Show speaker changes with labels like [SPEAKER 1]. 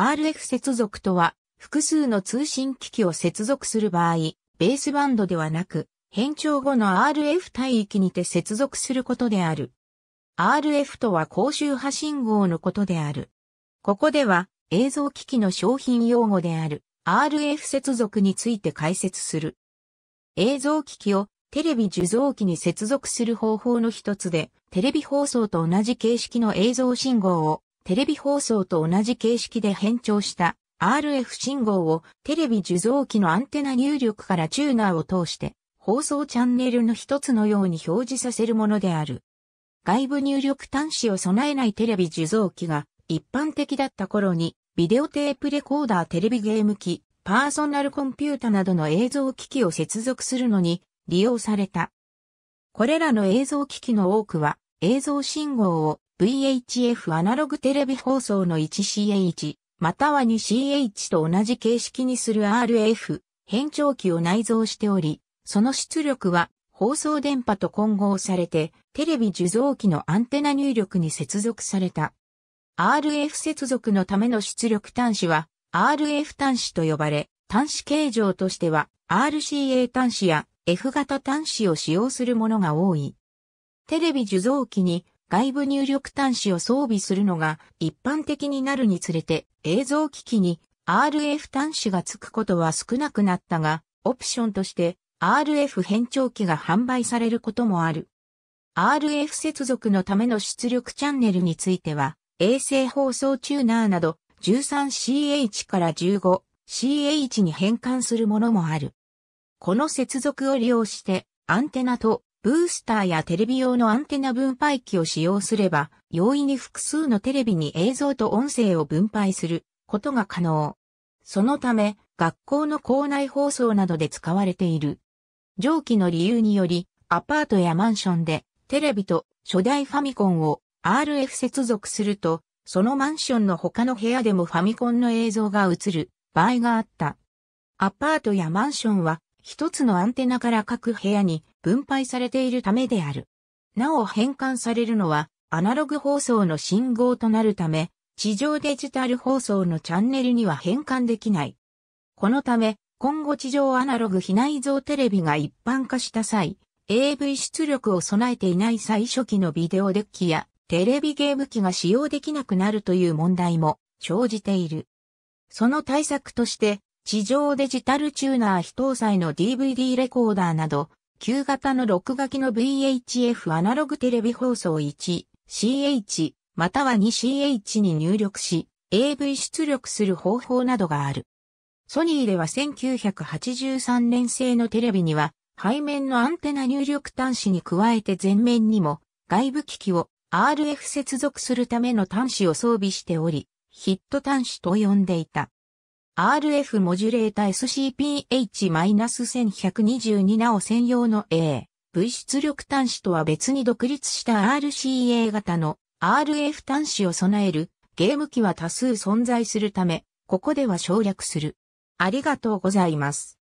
[SPEAKER 1] RF 接続とは、複数の通信機器を接続する場合、ベースバンドではなく、変調後の RF 帯域にて接続することである。RF とは高周波信号のことである。ここでは、映像機器の商品用語である RF 接続について解説する。映像機器をテレビ受像機に接続する方法の一つで、テレビ放送と同じ形式の映像信号をテレビ放送と同じ形式で変調した RF 信号をテレビ受像機のアンテナ入力からチューナーを通して放送チャンネルの一つのように表示させるものである。外部入力端子を備えないテレビ受像機が一般的だった頃にビデオテープレコーダーテレビゲーム機、パーソナルコンピュータなどの映像機器を接続するのに利用された。これらの映像機器の多くは映像信号を VHF アナログテレビ放送の 1CH、または 2CH と同じ形式にする RF、変調器を内蔵しており、その出力は放送電波と混合されて、テレビ受像機のアンテナ入力に接続された。RF 接続のための出力端子は RF 端子と呼ばれ、端子形状としては RCA 端子や F 型端子を使用するものが多い。テレビ受像機に外部入力端子を装備するのが一般的になるにつれて映像機器に RF 端子が付くことは少なくなったが、オプションとして RF 変調器が販売されることもある。RF 接続のための出力チャンネルについては、衛星放送チューナーなど 13CH から 15CH に変換するものもある。この接続を利用してアンテナとブースターやテレビ用のアンテナ分配器を使用すれば、容易に複数のテレビに映像と音声を分配することが可能。そのため、学校の校内放送などで使われている。上記の理由により、アパートやマンションで、テレビと初代ファミコンを RF 接続すると、そのマンションの他の部屋でもファミコンの映像が映る場合があった。アパートやマンションは、一つのアンテナから各部屋に分配されているためである。なお変換されるのは、アナログ放送の信号となるため、地上デジタル放送のチャンネルには変換できない。このため、今後地上アナログ非内蔵テレビが一般化した際、AV 出力を備えていない最初期のビデオデッキやテレビゲーム機が使用できなくなるという問題も生じている。その対策として、地上デジタルチューナー非搭載の DVD レコーダーなど、旧型の録画機の VHF アナログテレビ放送 1CH または 2CH に入力し AV 出力する方法などがある。ソニーでは1983年製のテレビには背面のアンテナ入力端子に加えて前面にも外部機器を RF 接続するための端子を装備しており、ヒット端子と呼んでいた。RF モジュレータ SCPH-1122 なお専用の A、V 出力端子とは別に独立した RCA 型の RF 端子を備えるゲーム機は多数存在するため、ここでは省略する。ありがとうございます。